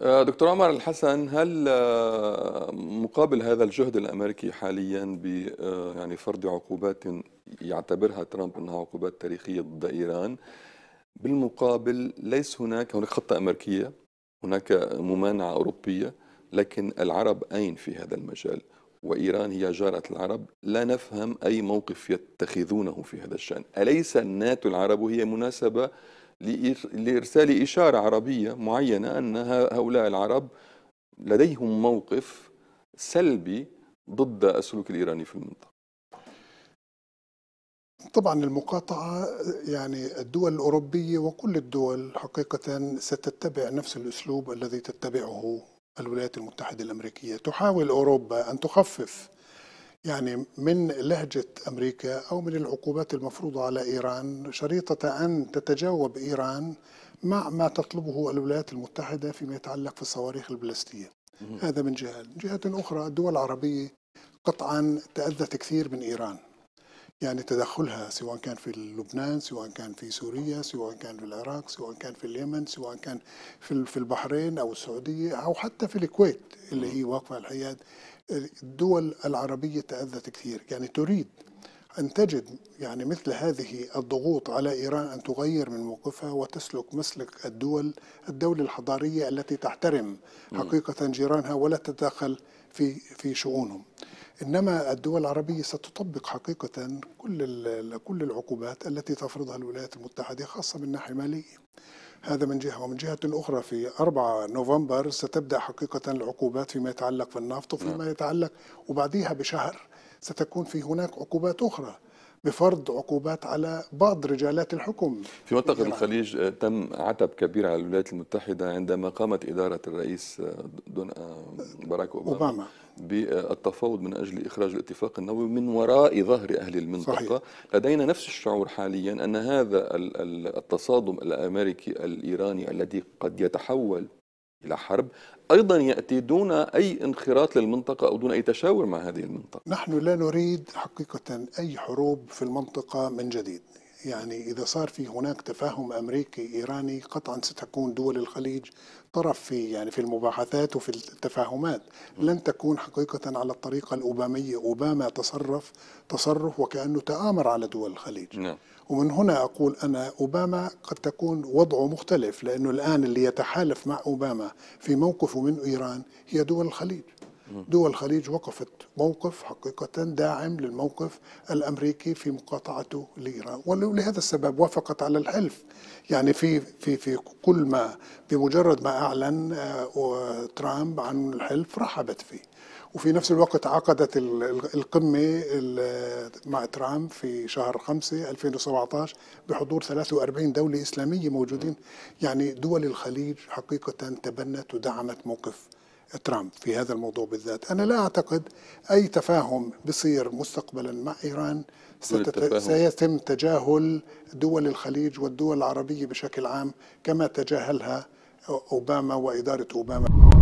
آه، دكتور عمر الحسن هل آه، مقابل هذا الجهد الامريكي حاليا ب آه، يعني فرض عقوبات يعتبرها ترامب انها عقوبات تاريخيه ضد ايران بالمقابل ليس هناك هناك خطه امريكيه هناك ممانعه اوروبيه لكن العرب اين في هذا المجال وايران هي جاره العرب لا نفهم اي موقف يتخذونه في هذا الشان اليس الناتو العرب هي مناسبه لإرسال إشارة عربية معينة أن هؤلاء العرب لديهم موقف سلبي ضد السلوك الإيراني في المنطقة طبعا المقاطعة يعني الدول الأوروبية وكل الدول حقيقة ستتبع نفس الأسلوب الذي تتبعه الولايات المتحدة الأمريكية تحاول أوروبا أن تخفف يعني من لهجة أمريكا أو من العقوبات المفروضة على إيران شريطة أن تتجاوب إيران مع ما تطلبه الولايات المتحدة فيما يتعلق في الصواريخ البلاستية هذا من جهة من جهة أخرى الدول العربية قطعا تأذت كثير من إيران يعني تدخلها سواء كان في لبنان سواء كان في سوريا سواء كان في العراق سواء كان في اليمن سواء كان في في البحرين او السعوديه او حتى في الكويت اللي هي واقفه الحياد الدول العربيه تاذت كثير يعني تريد أن تجد يعني مثل هذه الضغوط على إيران أن تغير من موقفها وتسلك مسلك الدول الدولة الحضارية التي تحترم حقيقة جيرانها ولا تتدخل في في شؤونهم انما الدول العربيه ستطبق حقيقه كل كل العقوبات التي تفرضها الولايات المتحده خاصه من الناحيه الماليه. هذا من جهه ومن جهه اخرى في 4 نوفمبر ستبدا حقيقه العقوبات فيما يتعلق بالنفط وفيما نعم. يتعلق وبعديها بشهر ستكون في هناك عقوبات اخرى بفرض عقوبات على بعض رجالات الحكم في منطقة الخليج آه، تم عتب كبير على الولايات المتحدة عندما قامت إدارة الرئيس آه، آه، باراك أوباما, أوباما. بالتفاوض من أجل إخراج الاتفاق النووي من وراء ظهر أهل المنطقة صحيح. لدينا نفس الشعور حاليا أن هذا التصادم الأمريكي الإيراني الذي قد يتحول إلى حرب أيضا يأتي دون أي انخراط للمنطقة أو دون أي تشاور مع هذه المنطقة نحن لا نريد حقيقة أي حروب في المنطقة من جديد يعني إذا صار في هناك تفاهم أمريكي إيراني قطعا ستكون دول الخليج طرف في يعني في المباحثات وفي التفاهمات لن تكون حقيقة على الطريقة الأوبامية أوباما تصرف تصرف وكأنه تآمر على دول الخليج نعم. ومن هنا أقول أنا أوباما قد تكون وضعه مختلف لأنه الآن اللي يتحالف مع أوباما في موقفه من إيران هي دول الخليج دول الخليج وقفت موقف حقيقة داعم للموقف الأمريكي في مقاطعته لإيران ولهذا السبب وافقت على الحلف يعني في في في كل ما بمجرد ما أعلن آه، ترامب عن الحلف رحبت فيه وفي نفس الوقت عقدت القمة مع ترامب في شهر 5 2017 بحضور 43 دولة إسلامية موجودين يعني دول الخليج حقيقة تبنت ودعمت موقف ترامب في هذا الموضوع بالذات أنا لا أعتقد أي تفاهم بصير مستقبلا مع إيران ستت... سيتم تجاهل دول الخليج والدول العربية بشكل عام كما تجاهلها أوباما وإدارة أوباما